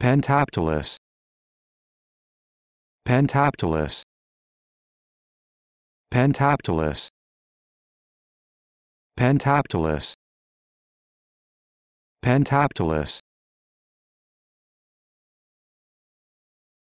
Pentaptalus Pentaptalus Pentaptalus Pentaptalus Pentaptalus